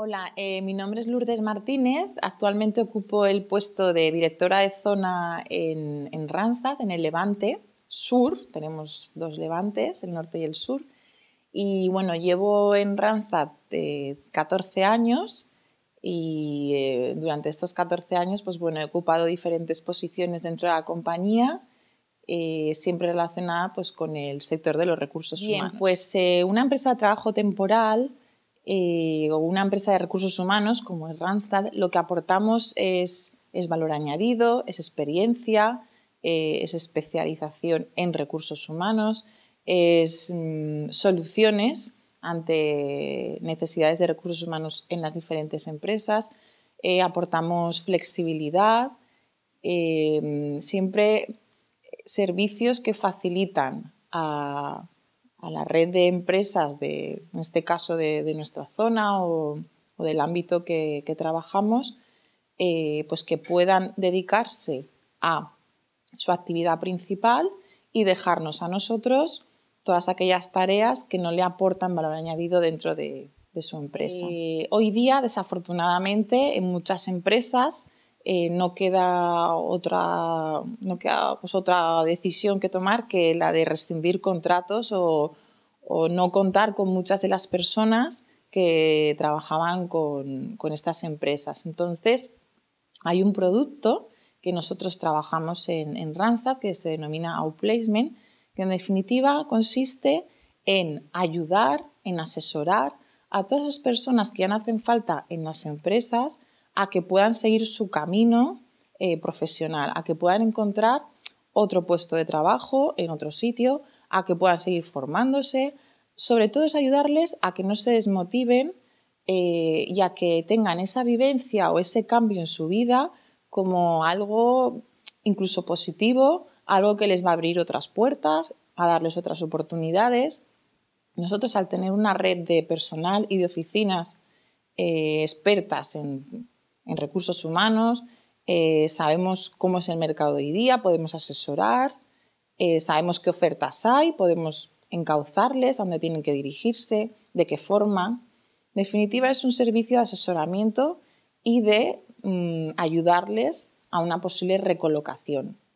Hola, eh, mi nombre es Lourdes Martínez. Actualmente ocupo el puesto de directora de zona en, Randstad, en el Levante Sur. Tenemos dos Levantes, el norte y el sur. Y bueno, llevo en Randstad 14 eh, años y eh, durante estos 14 años pues bueno, he ocupado diferentes posiciones dentro de la compañía. siempre relacionada pues, con el sector de los recursos humanos. Pues una empresa de trabajo temporal eh, o una empresa de recursos humanos como es Randstad, lo que aportamos es, valor añadido, es experiencia, eh, es especialización en recursos humanos, es mm, soluciones ante necesidades de recursos humanos en las diferentes empresas, eh, aportamos flexibilidad, mm, siempre servicios que facilitan a, a la red de empresas, de, en este caso de, nuestra zona o, del ámbito que, trabajamos, eh, pues que puedan dedicarse a su actividad principal y dejarnos a nosotros todas aquellas tareas que no le aportan valor añadido dentro de, su empresa. hoy día, desafortunadamente, en muchas empresas eh, no queda otra queda, pues, otra decisión que tomar que la de rescindir contratos o, no contar con muchas de las personas que trabajaban con, estas empresas. Entonces, hay un producto que nosotros trabajamos en, en Randstad que se denomina Outplacement, que en definitiva consiste en ayudar, en asesorar a todas esas personas que ya hacen falta en las empresas a que puedan seguir su camino eh, profesional, a que puedan encontrar otro puesto de trabajo en otro sitio, a que puedan seguir formándose. Sobre todo es ayudarles a que no se desmotiven eh, y a que tengan esa vivencia o ese cambio en su vida como algo incluso positivo, algo que les va a abrir otras puertas, a darles otras oportunidades. Nosotros al tener una red de personal y de oficinas eh, expertas en en recursos humanos, eh, sabemos cómo es el mercado hoy día, podemos asesorar, eh, sabemos qué ofertas hay, podemos encauzarles a dónde tienen que dirigirse, de qué forma. En definitiva, es un servicio de asesoramiento y de mm, ayudarles a una posible recolocación.